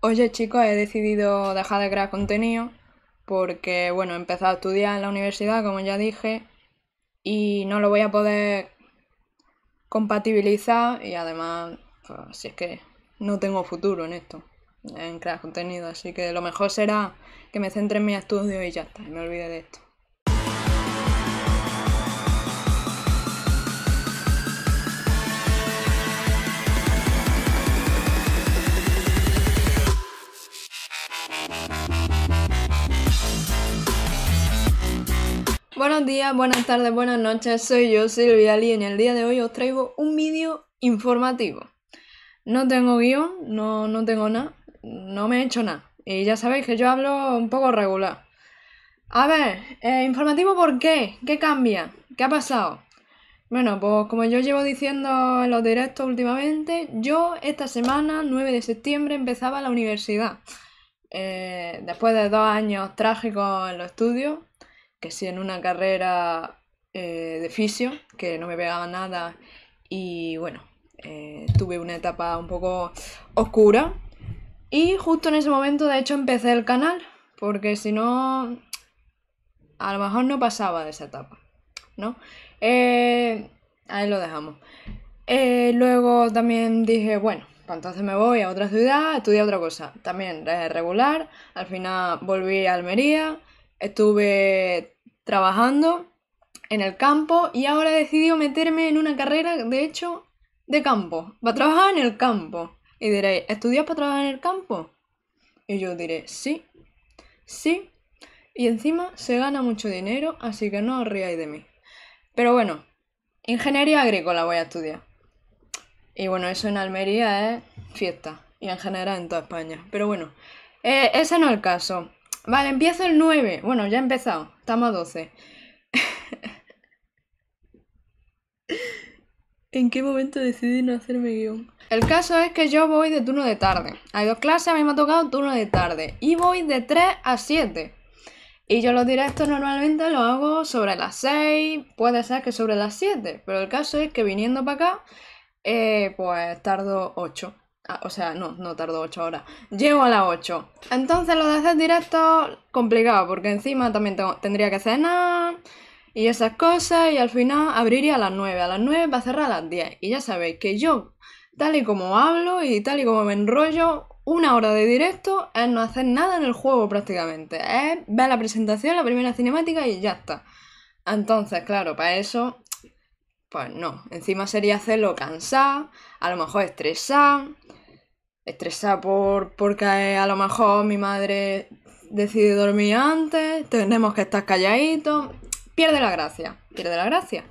Oye chicos, he decidido dejar de crear contenido porque, bueno, he empezado a estudiar en la universidad, como ya dije, y no lo voy a poder compatibilizar y además, pues, si es que no tengo futuro en esto, en crear contenido, así que lo mejor será que me centre en mi estudio y ya está, y me olvide de esto. Buenos días, buenas tardes, buenas noches, soy yo Silvia Lee y en el día de hoy os traigo un vídeo informativo. No tengo guión, no, no tengo nada, no me he hecho nada. Y ya sabéis que yo hablo un poco regular. A ver, eh, informativo por qué, qué cambia, qué ha pasado. Bueno, pues como yo llevo diciendo en los directos últimamente, yo esta semana, 9 de septiembre, empezaba la universidad. Eh, después de dos años trágicos en los estudios, que si en una carrera eh, de fisio, que no me pegaba nada, y bueno, eh, tuve una etapa un poco oscura. Y justo en ese momento, de hecho, empecé el canal, porque si no, a lo mejor no pasaba de esa etapa, ¿no? Eh, ahí lo dejamos. luego también dije, bueno, pues entonces me voy a otra ciudad, estudié otra cosa. También regular, al final volví a Almería, Estuve trabajando en el campo y ahora he decidido meterme en una carrera, de hecho, de campo, a trabajar en el campo. Y diréis, ¿estudias para trabajar en el campo? Y yo diré, sí, sí. Y encima se gana mucho dinero, así que no os ríais de mí. Pero bueno, ingeniería agrícola voy a estudiar. Y bueno, eso en Almería es fiesta. Y en general en toda España. Pero bueno, eh, ese no es el caso. Vale, empiezo el 9. Bueno, ya he empezado. Estamos a 12. ¿En qué momento decidí no hacerme guión? El caso es que yo voy de turno de tarde. Hay dos clases, a mí me ha tocado turno de tarde. Y voy de 3 a 7. Y yo los directos normalmente los hago sobre las 6, puede ser que sobre las 7. Pero el caso es que viniendo para acá, eh, pues tardo 8. Ah, o sea, no, no tardo 8 horas. Llego a las 8. Entonces lo de hacer directo, complicado, porque encima también tendría que cenar y esas cosas, y al final abriría a las 9. A las 9 va a cerrar a las 10. Y ya sabéis que yo, tal y como hablo y tal y como me enrollo, una hora de directo es no hacer nada en el juego prácticamente. Es ver la presentación, la primera cinemática y ya está. Entonces, claro, para eso pues no, encima sería hacerlo cansado, a lo mejor estresado, estresado porque a lo mejor mi madre decide dormir antes, tenemos que estar calladitos, pierde la gracia, pierde la gracia.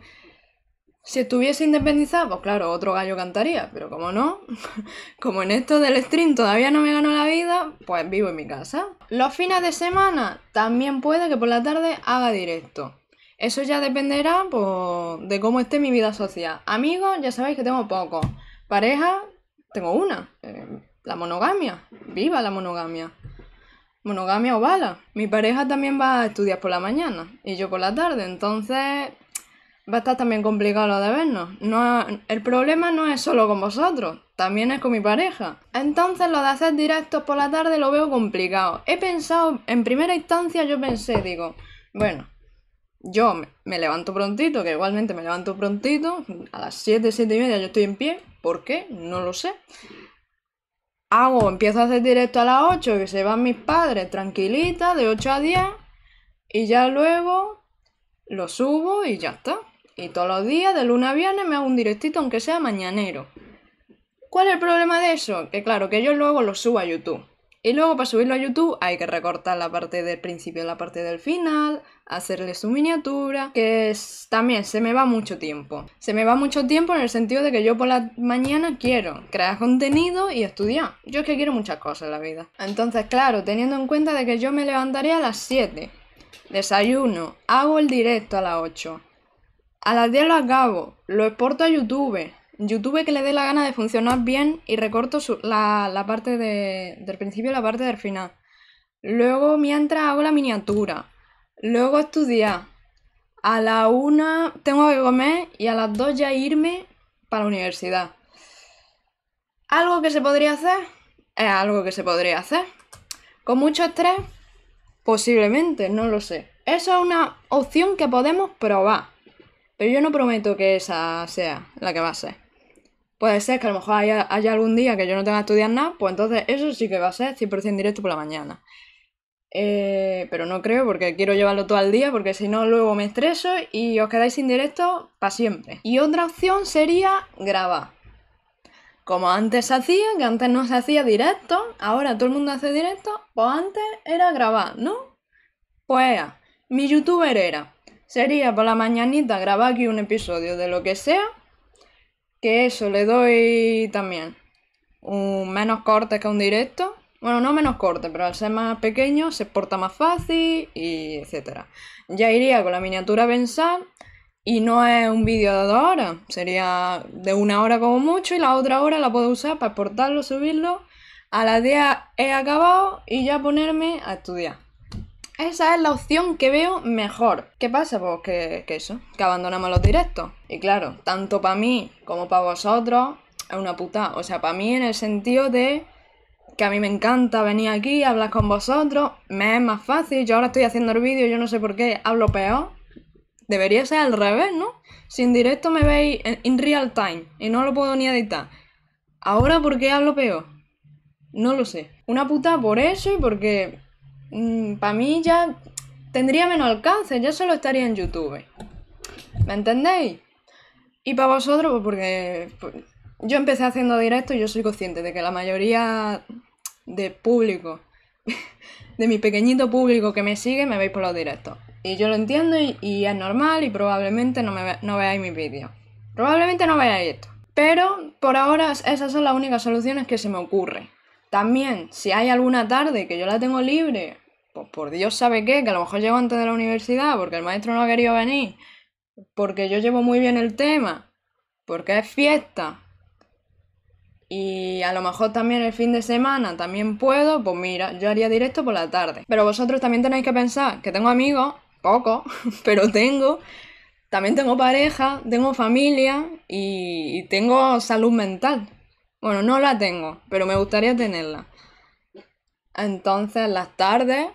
Si estuviese independizado, pues claro, otro gallo cantaría, pero como no, como en esto del stream todavía no me gano la vida, pues vivo en mi casa. Los fines de semana también puede que por la tarde haga directo. Eso ya dependerá pues, de cómo esté mi vida social. Amigos, ya sabéis que tengo pocos. Pareja, tengo una. Eh, la monogamia. Viva la monogamia. Monogamia o bala. Mi pareja también va a estudiar por la mañana y yo por la tarde. Entonces va a estar también complicado lo de vernos. No, el problema no es solo con vosotros, también es con mi pareja. Entonces lo de hacer directos por la tarde lo veo complicado. He pensado, en primera instancia yo pensé, digo, bueno, yo me levanto prontito, que igualmente me levanto prontito, a las 7, 7 y media yo estoy en pie, ¿por qué? No lo sé. Hago, empiezo a hacer directo a las 8, que se van mis padres tranquilita, de 8 a 10, y ya luego lo subo y ya está. Y todos los días, de luna a viernes, me hago un directito, aunque sea mañanero. ¿Cuál es el problema de eso? Que claro, que yo luego lo subo a YouTube. Y luego para subirlo a YouTube hay que recortar la parte del principio y la parte del final, hacerle su miniatura, que también se me va mucho tiempo. Se me va mucho tiempo en el sentido de que yo por la mañana quiero crear contenido y estudiar. Yo es que quiero muchas cosas en la vida. Entonces, claro, teniendo en cuenta de que yo me levantaré a las 7, desayuno, hago el directo a las 8. A las 10 lo acabo, lo exporto a YouTube, YouTube que le dé la gana de funcionar bien y recorto la, parte de, del principio y la parte del final. Luego, mientras hago la miniatura. Luego estudiar. A la una tengo que comer y a las dos ya irme para la universidad. ¿Algo que se podría hacer? Es algo que se podría hacer. ¿Con mucho estrés? Posiblemente, no lo sé. Esa es una opción que podemos probar. Pero yo no prometo que esa sea la que va a ser puede ser que a lo mejor haya, algún día que yo no tenga que estudiar nada, pues entonces eso sí que va a ser 100% directo por la mañana. Eh, pero no creo porque quiero llevarlo todo el día porque si no luego me estreso y os quedáis sin directo para siempre. Y otra opción sería grabar. Como antes se hacía, que antes no se hacía directo, ahora todo el mundo hace directo, pues antes era grabar, ¿no? Pues mi youtuber era. Sería por la mañanita grabar aquí un episodio de lo que sea que eso, le doy también un menos corte que un directo. Bueno, no menos corte, pero al ser más pequeño se exporta más fácil y etcétera. Ya iría con la miniatura pensar y no es un vídeo de dos horas, sería de una hora como mucho y la otra hora la puedo usar para exportarlo, subirlo. A las 10 he acabado y ya ponerme a estudiar. Esa es la opción que veo mejor. ¿Qué pasa? Pues que, eso, que abandonamos los directos. Y claro, tanto para mí como para vosotros es una puta. O sea, para mí en el sentido de que a mí me encanta venir aquí, hablar con vosotros, me es más fácil. Yo ahora estoy haciendo el vídeo, yo no sé por qué hablo peor. Debería ser al revés, ¿no? Si en directo me veis en real time y no lo puedo ni editar. Ahora, ¿por qué hablo peor? No lo sé. Una puta por eso y porque Mm, para mí ya tendría menos alcance, ya solo estaría en YouTube. ¿Me entendéis? Y para vosotros, pues, porque pues, yo empecé haciendo directo y yo soy consciente de que la mayoría de público, de mi pequeñito público que me sigue, me veis por los directos. Y yo lo entiendo y, es normal y probablemente no, no veáis mis vídeos. Probablemente no veáis esto. Pero por ahora esas son las únicas soluciones que se me ocurren. También, si hay alguna tarde que yo la tengo libre pues por Dios sabe qué, que a lo mejor llego antes de la universidad porque el maestro no ha querido venir, porque yo llevo muy bien el tema, porque es fiesta. Y a lo mejor también el fin de semana también puedo, pues mira, yo haría directo por la tarde. Pero vosotros también tenéis que pensar que tengo amigos, poco, pero tengo, también tengo pareja, tengo familia y tengo salud mental. Bueno, no la tengo, pero me gustaría tenerla. Entonces las tardes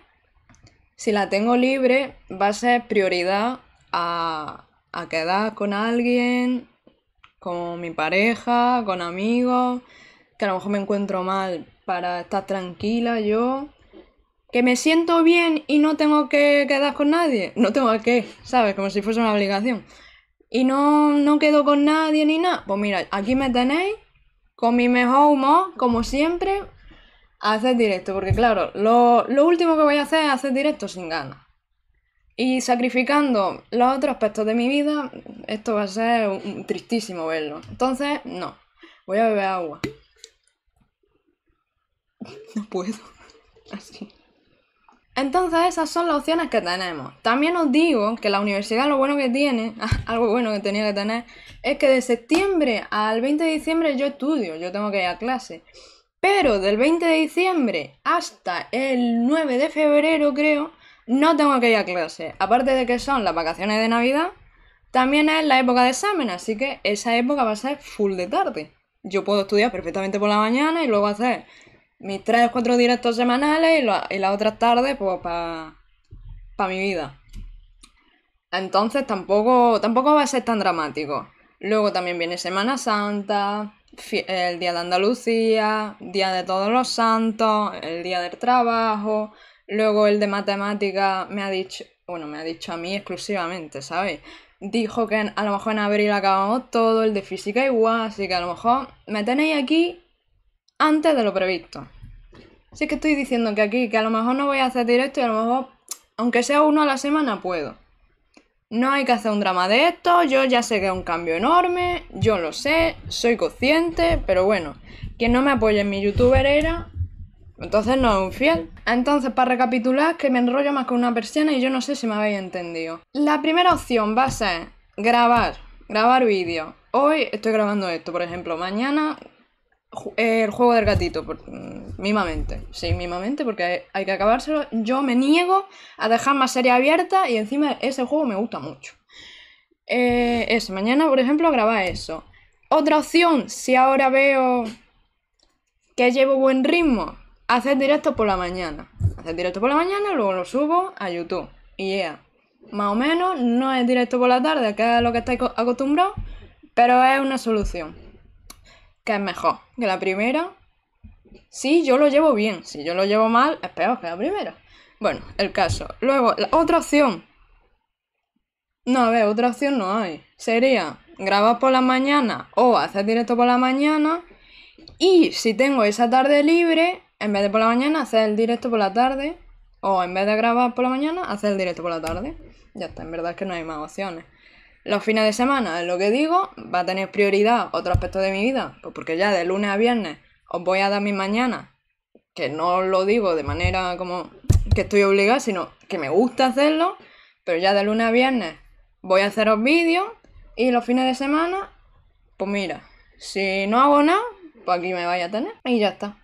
si la tengo libre, va a ser prioridad a, quedar con alguien, con mi pareja, con amigos, que a lo mejor me encuentro mal para estar tranquila yo, que me siento bien y no tengo que quedar con nadie, no tengo que, ¿sabes? Como si fuese una obligación. Y no, no quedo con nadie ni nada. Pues mira, aquí me tenéis con mi mejor humor, como siempre, hacer directo, porque claro, lo, último que voy a hacer es hacer directo sin ganas. Y sacrificando los otros aspectos de mi vida, esto va a ser un, tristísimo verlo. Entonces, no, voy a beber agua. No puedo. Así. Entonces esas son las opciones que tenemos. También os digo que la universidad lo bueno que tiene, algo bueno que tenía que tener, es que de septiembre al 20 de diciembre yo estudio, yo tengo que ir a clase. Pero del 20 de diciembre hasta el 9 de febrero, creo, no tengo que ir a clase. Aparte de que son las vacaciones de Navidad, también es la época de examen, así que esa época va a ser full de tarde. Yo puedo estudiar perfectamente por la mañana y luego hacer mis 3 o 4 directos semanales y, las otras tardes pues para mi vida. Entonces tampoco, tampoco va a ser tan dramático. Luego también viene Semana Santa, el Día de Andalucía, Día de Todos los Santos, el Día del Trabajo, luego el de Matemática me ha dicho, bueno, me ha dicho a mí exclusivamente, ¿sabes? Dijo que a lo mejor en abril acabamos todo, el de Física igual, así que a lo mejor me tenéis aquí antes de lo previsto. Así que estoy diciendo que aquí, que a lo mejor no voy a hacer directo y a lo mejor, aunque sea uno a la semana, puedo. No hay que hacer un drama de esto, yo ya sé que es un cambio enorme, yo lo sé, soy consciente, pero bueno, quien no me apoye en mi youtuber era, entonces no es un fiel. Entonces, para recapitular, que me enrollo más que una persiana y yo no sé si me habéis entendido. La primera opción va a ser grabar, grabar vídeo. Hoy estoy grabando esto, por ejemplo, mañana el juego del gatito, por, mm, mimamente. Sí, mimamente, porque hay, que acabárselo. Yo me niego a dejar más serie abierta y encima ese juego me gusta mucho. Eh, eso, mañana, por ejemplo, grabar eso. Otra opción, si ahora veo que llevo buen ritmo, hacer directo por la mañana. Hacer directo por la mañana, luego lo subo a YouTube. Y ya. Más o menos, no es directo por la tarde, que es lo que estáis acostumbrados, pero es una solución que es mejor que la primera. Si yo lo llevo bien, si yo lo llevo mal, es peor que la primera. Bueno, el caso. Luego, la otra opción. No, a ver, otra opción no hay. Sería grabar por la mañana o hacer directo por la mañana. Y si tengo esa tarde libre, en vez de por la mañana, hacer el directo por la tarde. O en vez de grabar por la mañana, hacer el directo por la tarde. Ya está, en verdad que no hay más opciones. Los fines de semana, es lo que digo, va a tener prioridad otro aspecto de mi vida, pues porque ya de lunes a viernes os voy a dar mi mañana, que no lo digo de manera como que estoy obligada, sino que me gusta hacerlo, pero ya de lunes a viernes voy a haceros vídeos y los fines de semana, pues mira, si no hago nada, pues aquí me vaya a tener y ya está.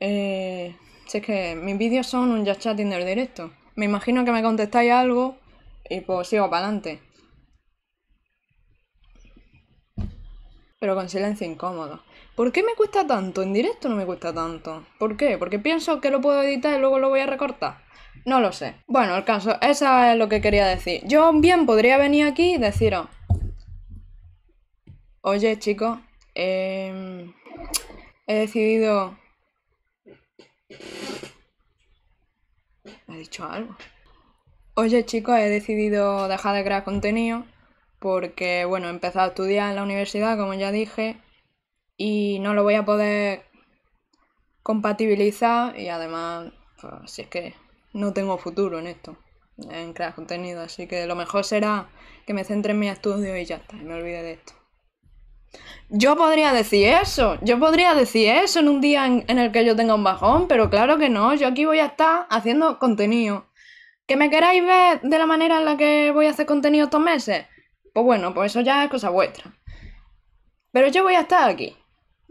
Eh, si es que mis vídeos son un chat chatting del directo. Me imagino que me contestáis algo y pues sigo para adelante. pero con silencio incómodo. ¿Por qué me cuesta tanto? En directo no me cuesta tanto. ¿Por qué? ¿Porque pienso que lo puedo editar y luego lo voy a recortar? No lo sé. Bueno, el caso, eso es lo que quería decir. Yo bien podría venir aquí y deciros... Oye, chicos, em, he decidido... ¿Me ha dicho algo? Oye, chicos, he decidido dejar de crear contenido porque, bueno, he empezado a estudiar en la universidad, como ya dije, y no lo voy a poder compatibilizar y además, pues, si es que no tengo futuro en esto, en crear contenido, así que lo mejor será que me centre en mi estudio y ya está, y me olvide de esto. Yo podría decir eso, yo podría decir eso en un día en, el que yo tenga un bajón, pero claro que no, yo aquí voy a estar haciendo contenido. ¿Que me queráis ver de la manera en la que voy a hacer contenido estos meses? Pues bueno, pues eso ya es cosa vuestra. Pero yo voy a estar aquí.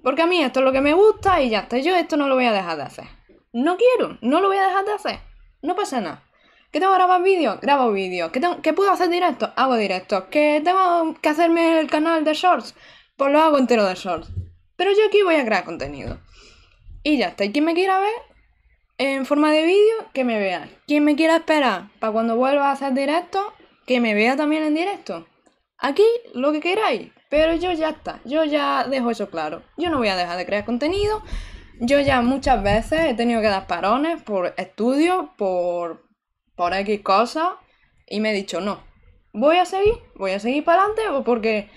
Porque a mí esto es lo que me gusta y ya está. Yo esto no lo voy a dejar de hacer. No quiero, no lo voy a dejar de hacer. No pasa nada. ¿Que tengo que grabar vídeos? Grabo vídeos. ¿Que, ¿Que puedo hacer directo? Hago directo. ¿Que tengo que hacerme el canal de shorts? Pues lo hago entero de shorts. Pero yo aquí voy a crear contenido. Y ya está. Y quien me quiera ver en forma de vídeo, que me vea. Quien me quiera esperar para cuando vuelva a hacer directo, que me vea también en directo. Aquí lo que queráis, pero yo ya está, yo ya dejo eso claro. Yo no voy a dejar de crear contenido. Yo ya muchas veces he tenido que dar parones por estudios, por, por X cosas, y me he dicho, no, voy a seguir, voy a seguir para adelante, porque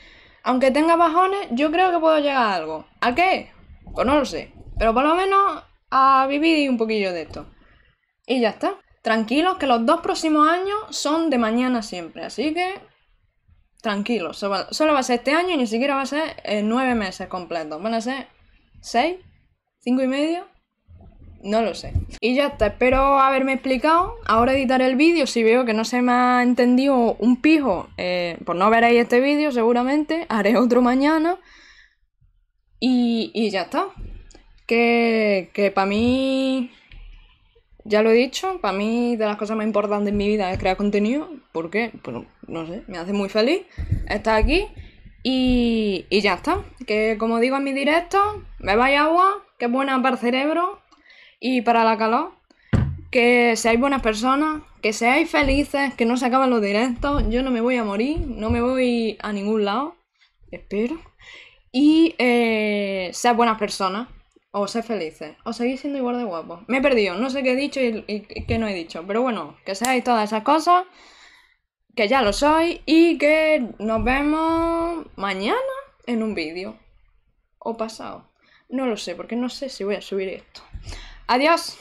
aunque tenga bajones, yo creo que puedo llegar a algo. ¿A qué? Pues no lo sé. Pero por lo menos a vivir un poquillo de esto. Y ya está. Tranquilos que los dos próximos años son de mañana siempre. Así que Tranquilo, Solo, va a ser este año y ni siquiera va a ser eh, nueve meses completos. Van a ser seis, cinco y medio. No lo sé. Y ya está, espero haberme explicado. Ahora editaré el vídeo. Si veo que no se me ha entendido un pijo, por eh, pues no veréis este vídeo seguramente. Haré otro mañana. Y, y ya está. Que, que para mí ya lo he dicho, para mí de las cosas más importantes en mi vida es crear contenido, porque, pues no sé, me hace muy feliz estar aquí y, ya está. Que como digo en mi directo, bebáis agua, que es buena para el cerebro y para la calor, que seáis buenas personas, que seáis felices, que no se acaban los directos, yo no me voy a morir, no me voy a ningún lado, espero, y eh, seáis buenas personas. O sé felices. O seguís siendo igual de guapos. Me he perdido. No sé qué he dicho y, y qué no he dicho. Pero bueno, que seáis todas esas cosas. Que ya lo soy. Y que nos vemos mañana en un vídeo. O pasado. No lo sé, porque no sé si voy a subir esto. Adiós.